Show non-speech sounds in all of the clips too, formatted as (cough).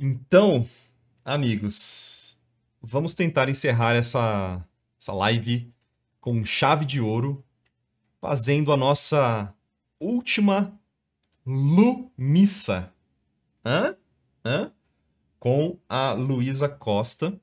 Então, amigos, vamos tentar encerrar essa, essa live com chave de ouro, fazendo a nossa última Lumissa. Hã? Hã? Com a Luísa Costa,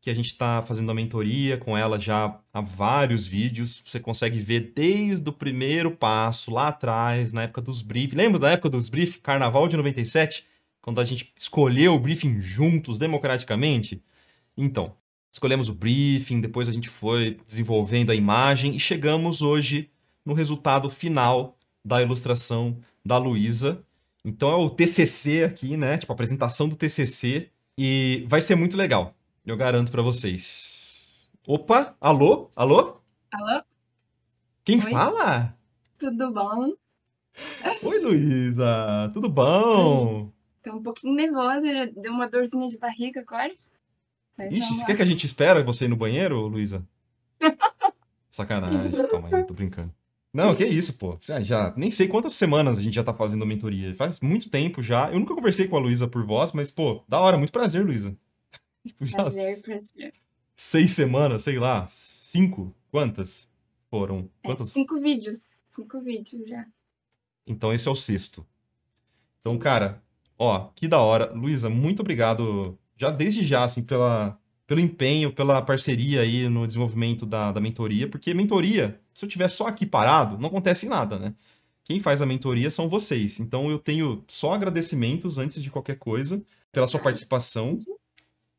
que a gente está fazendo a mentoria com ela já há vários vídeos. Você consegue ver desde o primeiro passo, lá atrás, na época dos briefs. Lembra da época dos briefs? Carnaval de 97? quando a gente escolheu o briefing juntos, democraticamente? Então, escolhemos o briefing, depois a gente foi desenvolvendo a imagem e chegamos hoje no resultado final da ilustração da Luísa. Então é o TCC aqui, né? Tipo, a apresentação do TCC e vai ser muito legal. Eu garanto para vocês. Opa, alô? Alô? Alô? Quem Oi. fala? Tudo bom? Oi, Luísa. Tudo bom? Tô um pouquinho nervosa, já deu uma dorzinha de barriga agora. Mas Ixi, você quer que a gente espera você ir no banheiro, Luísa? (laughs) Sacanagem, calma aí, tô brincando. Não, que isso, pô. Já, já, nem sei quantas semanas a gente já tá fazendo mentoria. Faz muito tempo já. Eu nunca conversei com a Luísa por voz, mas, pô, da hora, muito prazer, Luísa. (laughs) Tipo, prazer, prazer. Seis semanas, sei lá, cinco? Quantas foram? É, quantas? É, cinco vídeos. Cinco vídeos já. Então esse é o sexto. Então, Sim. cara, Ó, que da hora. Luísa, muito obrigado já desde já, assim, pela, pelo empenho, pela parceria aí no desenvolvimento da, da mentoria, porque mentoria, se eu tiver só aqui parado, não acontece nada, né? Quem faz a mentoria são vocês. Então eu tenho só agradecimentos antes de qualquer coisa pela sua participação.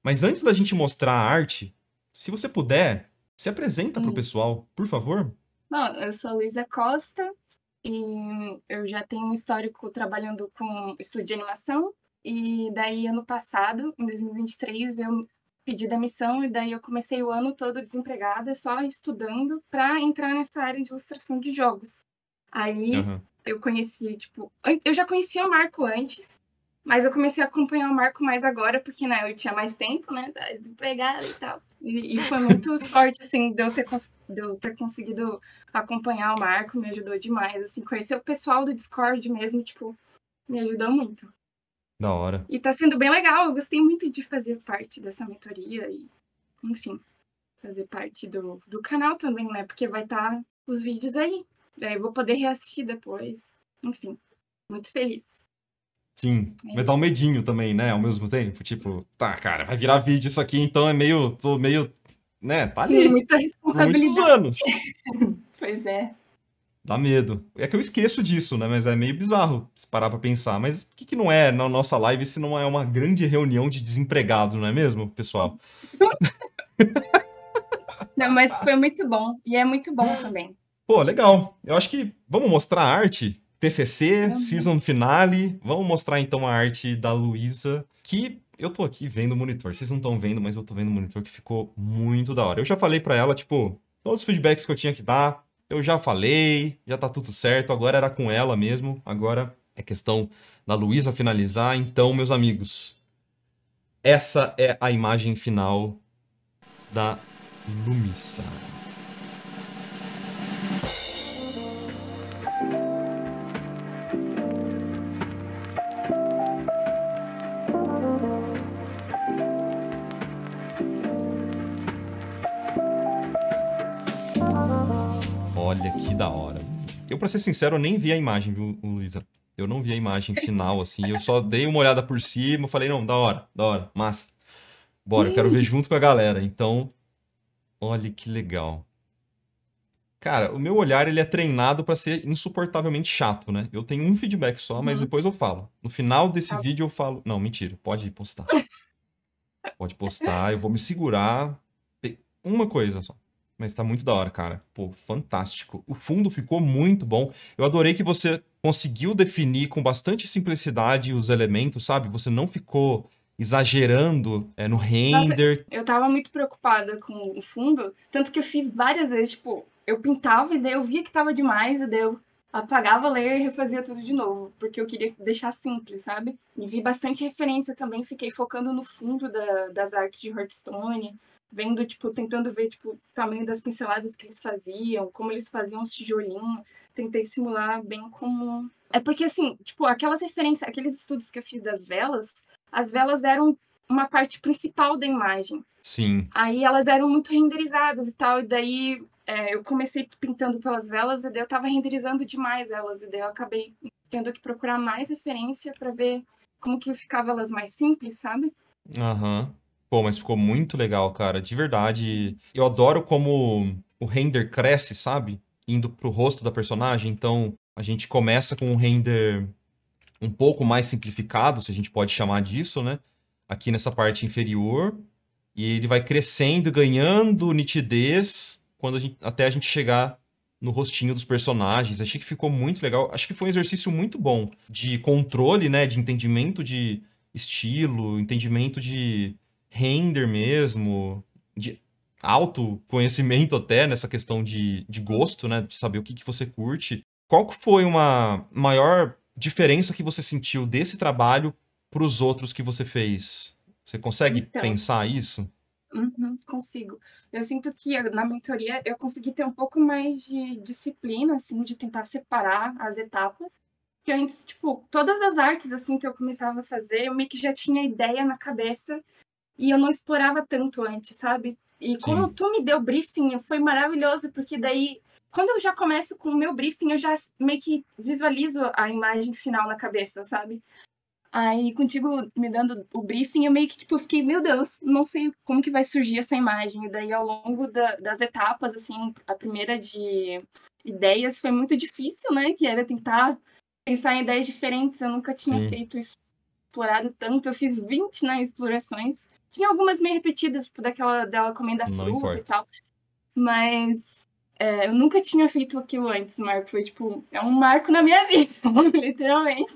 Mas antes da gente mostrar a arte, se você puder, se apresenta hum. para o pessoal, por favor. Bom, eu sou Luísa Costa, e eu já tenho um histórico trabalhando com estúdio de animação. E daí, ano passado, em 2023, eu pedi demissão e daí eu comecei o ano todo desempregada, só estudando para entrar nessa área de ilustração de jogos. Aí uhum. eu conheci, tipo, eu já conhecia o Marco antes, mas eu comecei a acompanhar o Marco mais agora, porque né, eu tinha mais tempo, né? Tava tá desempregada e tal. E, e foi muito sorte, (laughs) assim, de eu, ter, de eu ter conseguido acompanhar o Marco, me ajudou demais. Assim, conhecer o pessoal do Discord mesmo, tipo, me ajudou muito. Da hora. E tá sendo bem legal, eu gostei muito de fazer parte dessa mentoria e, enfim, fazer parte do, do canal também, né? Porque vai estar tá os vídeos aí. Daí eu vou poder reassistir depois. Enfim, muito feliz. Sim, é mas dá um medinho também, né? Ao mesmo tempo, tipo, tá, cara, vai virar vídeo isso aqui, então é meio, tô meio, né? Tá Sim, muita responsabilidade. anos. (laughs) pois é. Dá medo. É que eu esqueço disso, né? Mas é meio bizarro se parar pra pensar. Mas o que, que não é na nossa live se não é uma grande reunião de desempregados, não é mesmo, pessoal? (laughs) não, mas foi muito bom. E é muito bom também. Pô, legal. Eu acho que vamos mostrar a arte TCC, Não. season finale. Vamos mostrar então a arte da Luísa, que eu tô aqui vendo o monitor. Vocês não estão vendo, mas eu tô vendo o monitor que ficou muito da hora. Eu já falei para ela, tipo, todos os feedbacks que eu tinha que dar, eu já falei, já tá tudo certo. Agora era com ela mesmo, agora é questão da Luísa finalizar. Então, meus amigos, essa é a imagem final da Lumissa. Olha que da hora. Eu, pra ser sincero, eu nem vi a imagem, viu, Luísa? Eu não vi a imagem final, assim. Eu só dei uma olhada por cima, falei, não, da hora, da hora, massa. Bora, eu quero ver junto com a galera. Então, olha que legal. Cara, o meu olhar ele é treinado para ser insuportavelmente chato, né? Eu tenho um feedback só, mas uhum. depois eu falo. No final desse ah. vídeo eu falo. Não, mentira, pode postar. (laughs) pode postar, eu vou me segurar. Uma coisa só. Mas tá muito da hora, cara. Pô, fantástico. O fundo ficou muito bom. Eu adorei que você conseguiu definir com bastante simplicidade os elementos, sabe? Você não ficou exagerando é, no render. Nossa, eu tava muito preocupada com o fundo, tanto que eu fiz várias vezes, tipo, eu pintava e daí eu via que tava demais, e eu apagava a layer e refazia tudo de novo, porque eu queria deixar simples, sabe? E vi bastante referência também, fiquei focando no fundo da, das artes de Hearthstone, vendo, tipo, tentando ver, tipo, o tamanho das pinceladas que eles faziam, como eles faziam os tijolinhos, tentei simular bem como... É porque, assim, tipo, aquelas referências, aqueles estudos que eu fiz das velas, as velas eram uma parte principal da imagem. Sim. Aí elas eram muito renderizadas e tal, e daí é, eu comecei pintando pelas velas e daí eu tava renderizando demais elas, e daí eu acabei tendo que procurar mais referência para ver como que ficava elas mais simples, sabe? Aham. Uhum. Pô, mas ficou muito legal, cara. De verdade. Eu adoro como o render cresce, sabe? Indo pro rosto da personagem. Então, a gente começa com um render um pouco mais simplificado, se a gente pode chamar disso, né? Aqui nessa parte inferior. E ele vai crescendo, ganhando nitidez quando a gente, até a gente chegar no rostinho dos personagens. Achei que ficou muito legal. Acho que foi um exercício muito bom de controle, né? De entendimento de estilo, entendimento de render mesmo, de alto conhecimento até nessa questão de, de gosto, né? De saber o que, que você curte. Qual que foi uma maior diferença que você sentiu desse trabalho para os outros que você fez? Você consegue então, pensar isso? Uhum, consigo. Eu sinto que na mentoria eu consegui ter um pouco mais de disciplina, assim, de tentar separar as etapas. Que antes, tipo, todas as artes, assim, que eu começava a fazer, eu meio que já tinha ideia na cabeça e eu não explorava tanto antes, sabe? E como tu me deu briefing, foi maravilhoso, porque daí, quando eu já começo com o meu briefing, eu já meio que visualizo a imagem final na cabeça, sabe? Aí, contigo me dando o briefing, eu meio que, tipo, fiquei, meu Deus, não sei como que vai surgir essa imagem. E daí, ao longo da, das etapas, assim, a primeira de ideias foi muito difícil, né? Que era tentar pensar em ideias diferentes. Eu nunca tinha Sim. feito isso, explorado tanto. Eu fiz 20, né, explorações. Tinha algumas meio repetidas, tipo, daquela dela comendo a fruta importa. e tal. Mas é, eu nunca tinha feito aquilo antes, Marco. Foi tipo, é um marco na minha (laughs) vida, literalmente.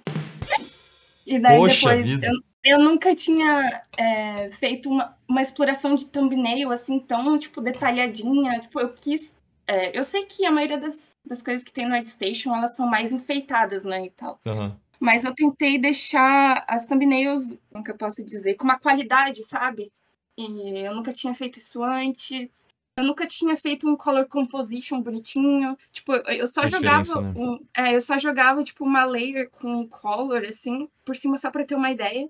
E daí Poxa depois eu, eu, nunca tinha é, feito uma, uma, exploração de thumbnail assim tão tipo detalhadinha. Tipo, eu quis. É, eu sei que a maioria das, das coisas que tem no ArtStation elas são mais enfeitadas, né? E tal. Uhum. Mas eu tentei deixar as thumbnails, como que eu posso dizer, com uma qualidade, sabe? E eu nunca tinha feito isso antes. Eu nunca tinha feito um color composition bonitinho. Tipo, eu só jogava né? um, é, eu só jogava tipo uma layer com color assim por cima só para ter uma ideia.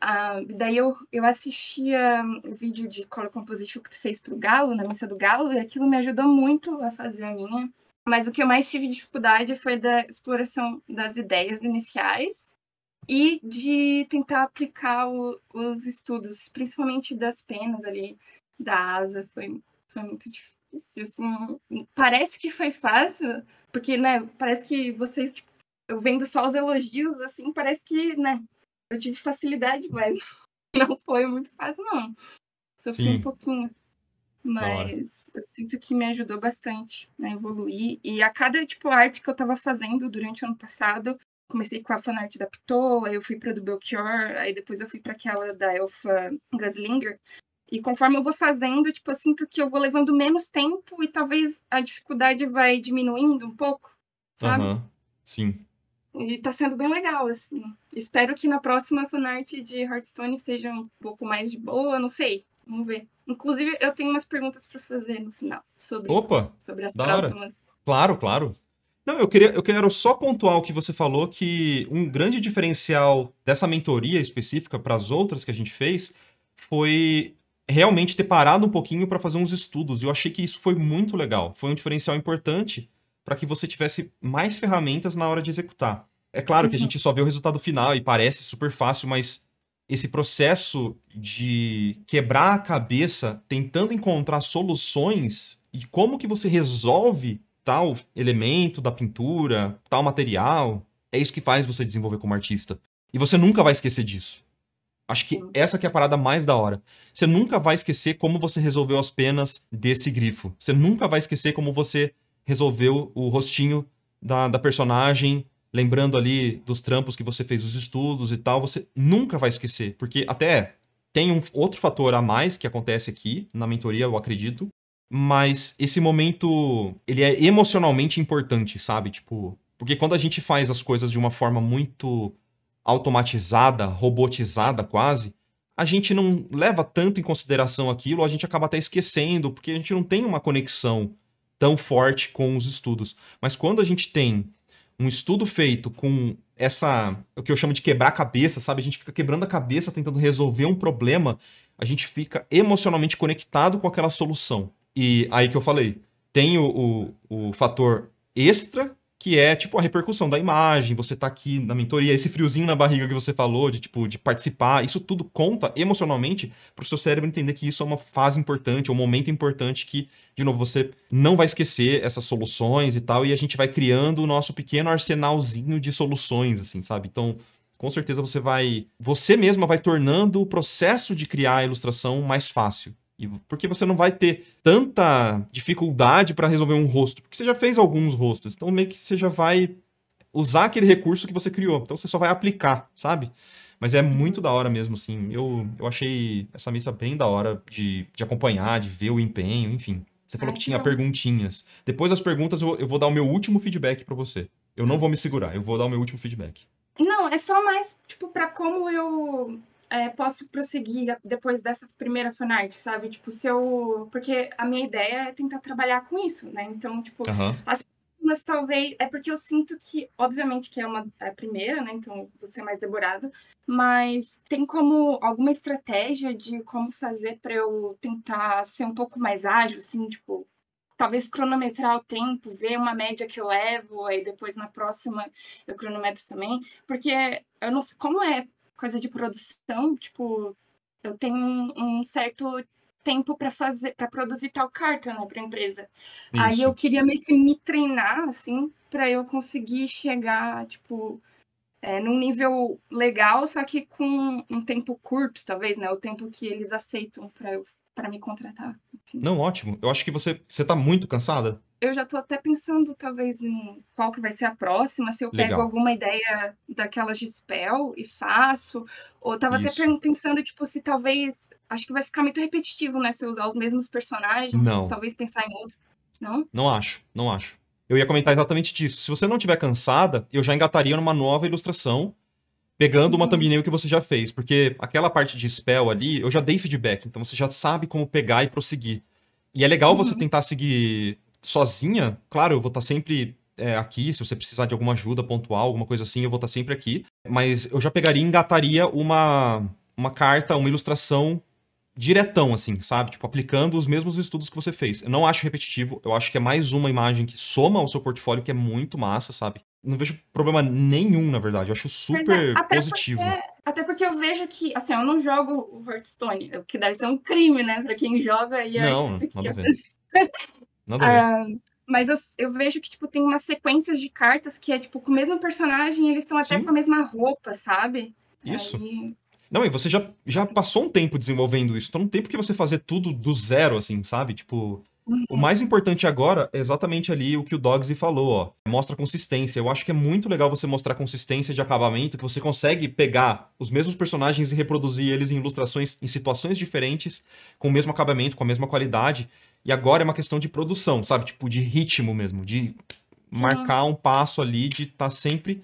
Ah, daí eu, eu assistia o vídeo de color composition que tu fez pro Galo, na missa do Galo, e aquilo me ajudou muito a fazer a minha. Mas o que eu mais tive dificuldade foi da exploração das ideias iniciais e de tentar aplicar o, os estudos, principalmente das penas ali, da asa. Foi, foi muito difícil, assim. Parece que foi fácil, porque, né, parece que vocês, tipo, eu vendo só os elogios, assim, parece que, né, eu tive facilidade, mas (laughs) não foi muito fácil, não. Sofri Sim. um pouquinho. Mas eu sinto que me ajudou bastante a evoluir. E a cada tipo arte que eu estava fazendo durante o ano passado, comecei com a fanart da Pitou, aí eu fui para do Belchior, aí depois eu fui para aquela da Elfa Gaslinger. E conforme eu vou fazendo, tipo, eu sinto que eu vou levando menos tempo e talvez a dificuldade vai diminuindo um pouco, sabe? Uhum. Sim. E tá sendo bem legal, assim. Espero que na próxima fanart de Hearthstone seja um pouco mais de boa, não sei. Vamos ver. Inclusive, eu tenho umas perguntas para fazer no final sobre Opa, isso, sobre as próximas. Hora. Claro, claro. Não, eu queria, eu quero só pontuar o que você falou que um grande diferencial dessa mentoria específica para as outras que a gente fez foi realmente ter parado um pouquinho para fazer uns estudos. Eu achei que isso foi muito legal. Foi um diferencial importante para que você tivesse mais ferramentas na hora de executar. É claro uhum. que a uhum. gente só vê o resultado final e parece super fácil, mas esse processo de quebrar a cabeça tentando encontrar soluções e como que você resolve tal elemento da pintura, tal material, é isso que faz você desenvolver como artista. E você nunca vai esquecer disso. Acho que essa que é a parada mais da hora. Você nunca vai esquecer como você resolveu as penas desse grifo. Você nunca vai esquecer como você resolveu o rostinho da, da personagem lembrando ali dos trampos que você fez, os estudos e tal, você nunca vai esquecer, porque até tem um outro fator a mais que acontece aqui na mentoria, eu acredito, mas esse momento, ele é emocionalmente importante, sabe? Tipo, porque quando a gente faz as coisas de uma forma muito automatizada, robotizada quase, a gente não leva tanto em consideração aquilo, a gente acaba até esquecendo, porque a gente não tem uma conexão tão forte com os estudos. Mas quando a gente tem um estudo feito com essa, o que eu chamo de quebrar a cabeça, sabe? A gente fica quebrando a cabeça tentando resolver um problema, a gente fica emocionalmente conectado com aquela solução. E aí que eu falei, tem o, o, o fator extra que é tipo a repercussão da imagem, você tá aqui na mentoria, esse friozinho na barriga que você falou, de tipo, de participar, isso tudo conta emocionalmente pro seu cérebro entender que isso é uma fase importante, é um momento importante que, de novo, você não vai esquecer essas soluções e tal, e a gente vai criando o nosso pequeno arsenalzinho de soluções, assim, sabe? Então, com certeza você vai, você mesma vai tornando o processo de criar a ilustração mais fácil. E porque você não vai ter tanta dificuldade para resolver um rosto, porque você já fez alguns rostos, então meio que você já vai usar aquele recurso que você criou, então você só vai aplicar, sabe? Mas é muito da hora mesmo, assim. Eu, eu achei essa missa bem da hora de, de acompanhar, de ver o empenho, enfim. Você falou Ai, que tinha perguntinhas. Depois das perguntas, eu, eu vou dar o meu último feedback para você. Eu não vou me segurar, eu vou dar o meu último feedback. Não, é só mais, tipo, pra como eu é, posso prosseguir depois dessa primeira fanart, sabe? Tipo, se eu. Porque a minha ideia é tentar trabalhar com isso, né? Então, tipo, uhum. as mas talvez é porque eu sinto que, obviamente, que é uma é a primeira, né? Então você é mais demorado, mas tem como alguma estratégia de como fazer para eu tentar ser um pouco mais ágil, assim, tipo, talvez cronometrar o tempo, ver uma média que eu levo, aí depois na próxima eu cronometro também, porque eu não sei como é coisa de produção, tipo, eu tenho um, um certo tempo para fazer, para produzir tal carta, né, para empresa. Isso. Aí eu queria meio que me treinar assim, para eu conseguir chegar, tipo, é, num nível legal, só que com um tempo curto, talvez, né, o tempo que eles aceitam para eu para me contratar. Não, ótimo. Eu acho que você você tá muito cansada. Eu já estou até pensando talvez em qual que vai ser a próxima, se eu Legal. pego alguma ideia daquelas de spell e faço, ou tava Isso. até pensando tipo se talvez acho que vai ficar muito repetitivo, né, se eu usar os mesmos personagens, não. talvez pensar em outro. Não? Não acho, não acho. Eu ia comentar exatamente disso. Se você não tiver cansada, eu já engataria numa nova ilustração pegando uma uhum. thumbnail que você já fez, porque aquela parte de spell ali, eu já dei feedback, então você já sabe como pegar e prosseguir. E é legal você uhum. tentar seguir sozinha, claro, eu vou estar tá sempre é, aqui, se você precisar de alguma ajuda pontual, alguma coisa assim, eu vou estar tá sempre aqui, mas eu já pegaria e engataria uma, uma carta, uma ilustração diretão, assim, sabe? Tipo, aplicando os mesmos estudos que você fez. Eu não acho repetitivo, eu acho que é mais uma imagem que soma ao seu portfólio, que é muito massa, sabe? não vejo problema nenhum, na verdade. Eu acho é, super é, positivo. Porque, até porque eu vejo que, assim, eu não jogo o Hearthstone, o que deve ser um crime, né, pra quem joga e Não, nada a ver. nada a ver. Ah, mas eu, eu, vejo que, tipo, tem umas sequências de cartas que é, tipo, com o mesmo personagem, eles estão até Sim. com a mesma roupa, sabe? Isso. Aí... Não, e você já, já passou um tempo desenvolvendo isso. Então não tem porque você fazer tudo do zero, assim, sabe? Tipo, Uhum. O mais importante agora é exatamente ali o que o Dogsy falou, ó. Mostra consistência. Eu acho que é muito legal você mostrar consistência de acabamento, que você consegue pegar os mesmos personagens e reproduzir eles em ilustrações, em situações diferentes, com o mesmo acabamento, com a mesma qualidade. E agora é uma questão de produção, sabe? Tipo, de ritmo mesmo, de Sim. marcar um passo ali, de estar tá sempre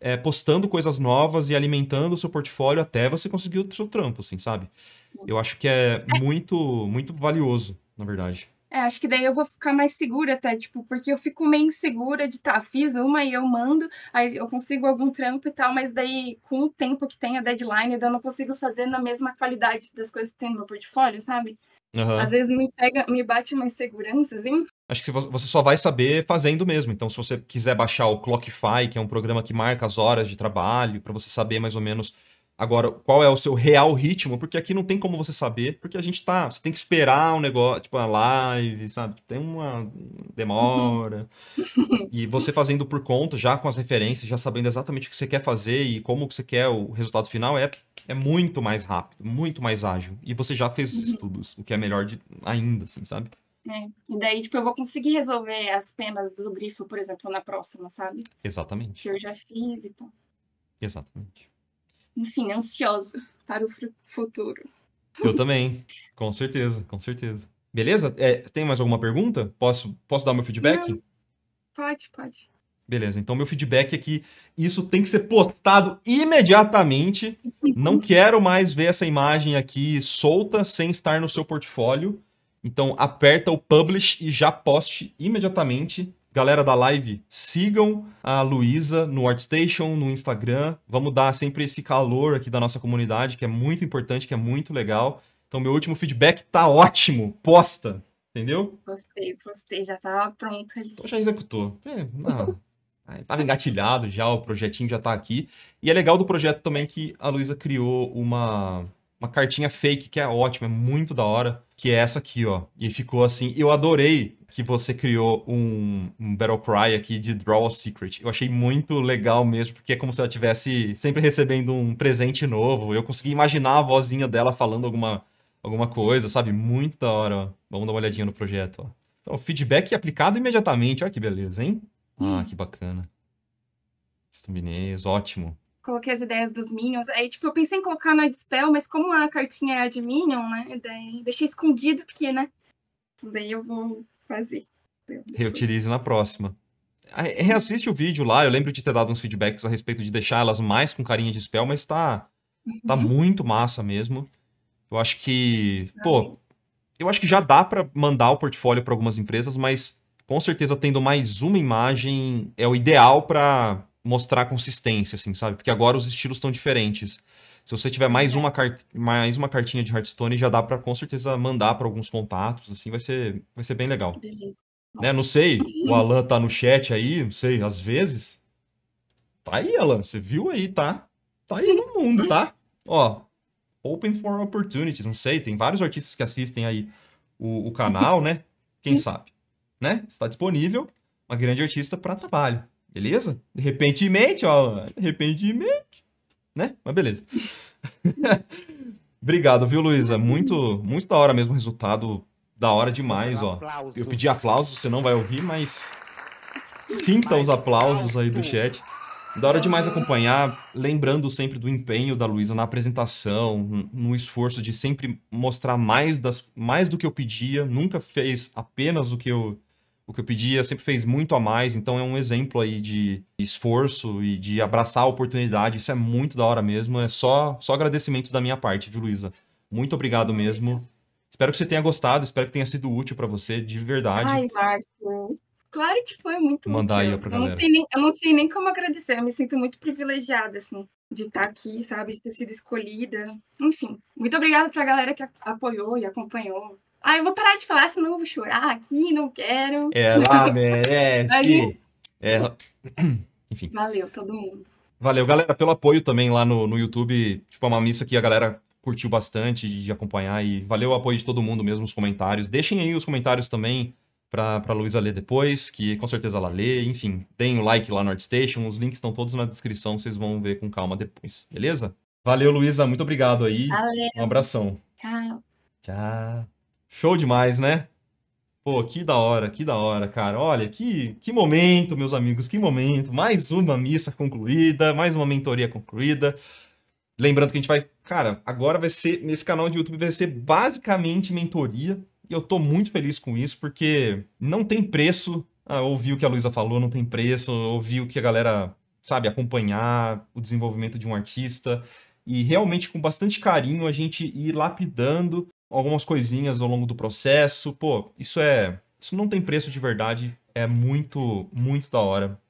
é, postando coisas novas e alimentando o seu portfólio até você conseguir o seu trampo, assim, sabe? Sim. Eu acho que é, é. muito, muito valioso, na verdade. É, acho que daí eu vou ficar mais segura até, tipo, porque eu fico meio insegura de, tá, fiz uma e eu mando, aí eu consigo algum trampo e tal, mas daí com o tempo que tem a deadline, eu não consigo fazer na mesma qualidade das coisas que tem no meu portfólio, sabe? Uhum. Às vezes me pega, me bate uma insegurança, assim. Acho que você só vai saber fazendo mesmo. Então, se você quiser baixar o Clockify, que é um programa que marca as horas de trabalho, para você saber mais ou menos Agora, qual é o seu real ritmo? Porque aqui não tem como você saber, porque a gente tá. Você tem que esperar um negócio, tipo, a live, sabe? Tipo, tem uma demora. Uhum. (laughs) e você fazendo por conta, já com as referências, já sabendo exatamente o que você quer fazer e como que você quer o resultado final, é, é muito mais rápido, muito mais ágil. E você já fez os uhum. estudos, o que é melhor de, ainda, assim, sabe? É. E daí, tipo, eu vou conseguir resolver as penas do grifo, por exemplo, na próxima, sabe? Exatamente. Que eu já fiz e então. tal. Exatamente enfim, ansiosa para o futuro. Eu também, com certeza, com certeza. Beleza? É, tem mais alguma pergunta? Posso, posso dar meu feedback? Não. Pode, pode. Beleza, então meu feedback é que isso tem que ser postado imediatamente. Não (laughs) quero mais ver essa imagem aqui solta sem estar no seu portfólio. Então aperta o publish e já poste imediatamente Galera da live, sigam a Luísa no Artstation, no Instagram. Vamos dar sempre esse calor aqui da nossa comunidade, que é muito importante, que é muito legal. Então, meu último feedback tá ótimo. Posta, entendeu? Gostei, gostei. já tava pronto. Então, já executou. É, não. Estava engatilhado já, o projetinho já está aqui. E é legal do projeto também que a Luísa criou uma, uma cartinha fake que é ótima, é muito da hora, que é essa aqui, ó. E ficou assim, eu adorei que você criou um, um Battle Cry aqui de Draw a Secret. Eu achei muito legal mesmo, porque é como se ela estivesse sempre recebendo um presente novo. Eu consegui imaginar a vozinha dela falando alguma, alguma coisa, sabe? Muito da hora, ó. Vamos dar uma olhadinha no projeto, ó. Então, feedback aplicado imediatamente. Olha que beleza, hein? Ah, hum. que bacana. Os ótimo coloquei as ideias dos Minions. Aí, tipo, eu pensei em colocar na Dispel, mas como a cartinha é a de Minion, né? Daí deixei escondido, porque, né? daí eu vou fazer. Reutilize na próxima. Reassiste o vídeo lá, eu lembro de ter dado uns feedbacks a respeito de deixar elas mais com carinha de spell, mas tá, tá uhum. tá muito massa mesmo. Eu acho que, pô, eu acho que já dá para mandar o portfólio para algumas empresas, mas com certeza tendo mais uma imagem é o ideal para mostrar consistência, assim, sabe? Porque agora os estilos estão diferentes. Se você tiver mais, é. uma uma, mais uma cartinha de Hearthstone, já dá para com certeza mandar para alguns contatos, assim, vai ser, vai ser bem legal. Né? Não sei, o (laughs) Alan tá no chat aí, não sei, às vezes. Tá aí, Alan, você viu aí, tá? Tá aí no mundo, tá? Ó, Open for Opportunities, não sei, tem vários artistas que assistem aí o, o canal, né? Quem (laughs) sabe, né? Está disponível uma grande artista para trabalho. Beleza? Repentemente, ó. Repentemente. Né? Mas beleza. (laughs) Obrigado, viu, Luísa? Muito, muito da hora mesmo resultado. Da hora demais, ó. Eu pedi aplausos, você não vai ouvir, mas sinta os aplausos aí do chat. Da hora demais acompanhar, lembrando sempre do empenho da Luísa na apresentação, no esforço de sempre mostrar mais, das, mais do que eu pedia, nunca fez apenas o que eu o que eu pedia sempre fez muito a mais, então é um exemplo aí de esforço e de abraçar a oportunidade, isso é muito da hora mesmo, é só, só agradecimentos da minha parte, viu, Luísa? Muito obrigado mesmo. Espero que você tenha gostado, espero que tenha sido útil para você, de verdade. Ai, Marco, claro que foi muito Mandar útil. Aí pra galera. Eu não, sei nem, eu não sei nem como agradecer, eu me sinto muito privilegiada, assim, de estar aqui, sabe, de ter sido escolhida. Enfim, muito obrigada para a galera que apoiou e acompanhou. Ah, eu vou parar de falar, senão eu vou chorar aqui, não quero. Ela é, (laughs) merece. Aí... É... (clears throat) Enfim. Valeu, todo mundo. Valeu, galera, pelo apoio também lá no, no YouTube. Tipo, é uma missa que a galera curtiu bastante de acompanhar e valeu o apoio de todo mundo mesmo, os comentários. Deixem aí os comentários também para a Luísa ler depois, que com certeza ela lê. Enfim, tem o like lá no ArtStation, os links estão todos na descrição, vocês vão ver com calma depois, beleza? Valeu, Luísa, muito obrigado aí. Valeu. Um abração. Tchau. Tchau. Show demais, né? Pô, que da hora, que da hora, cara. Olha, que, que momento, meus amigos, que momento. Mais uma missa concluída, mais uma mentoria concluída. Lembrando que a gente vai. Cara, agora vai ser. Nesse canal de YouTube vai ser basicamente mentoria. E eu tô muito feliz com isso, porque não tem preço. Ah, ouvir o que a Luísa falou, não tem preço. Ouvir o que a galera, sabe, acompanhar o desenvolvimento de um artista. E realmente, com bastante carinho, a gente ir lapidando algumas coisinhas ao longo do processo. Pô, isso é. Isso não tem preço de verdade. É muito, muito da hora.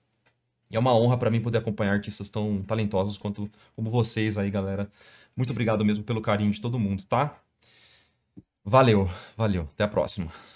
E é uma honra para mim poder acompanhar artistas tão talentosos quanto como vocês aí, galera. Muito obrigado mesmo pelo carinho de todo mundo, tá? Valeu, valeu. Até a próxima.